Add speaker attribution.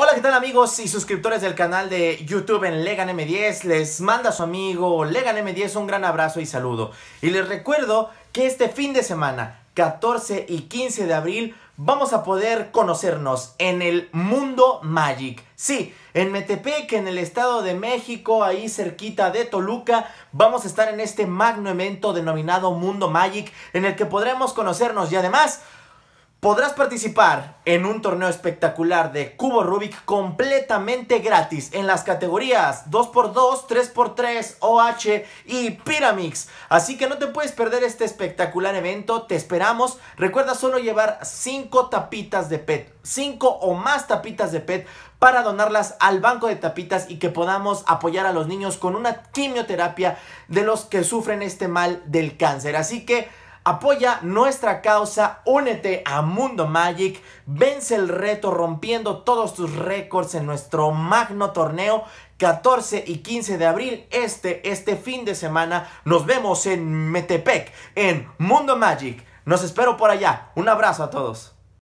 Speaker 1: Hola, ¿qué tal amigos y suscriptores del canal de YouTube en Legan M10? Les manda su amigo Legan M10 un gran abrazo y saludo. Y les recuerdo que este fin de semana, 14 y 15 de abril, vamos a poder conocernos en el mundo Magic. Sí, en Metepec, en el Estado de México, ahí cerquita de Toluca, vamos a estar en este magno evento denominado Mundo Magic, en el que podremos conocernos y además Podrás participar en un torneo espectacular de Cubo Rubik completamente gratis en las categorías 2x2, 3x3, OH y Pyramix. Así que no te puedes perder este espectacular evento, te esperamos. Recuerda solo llevar 5 tapitas de PET, 5 o más tapitas de PET para donarlas al banco de tapitas y que podamos apoyar a los niños con una quimioterapia de los que sufren este mal del cáncer. Así que... Apoya nuestra causa, únete a Mundo Magic, vence el reto rompiendo todos tus récords en nuestro magno torneo 14 y 15 de abril, este, este fin de semana. Nos vemos en Metepec, en Mundo Magic. Nos espero por allá. Un abrazo a todos.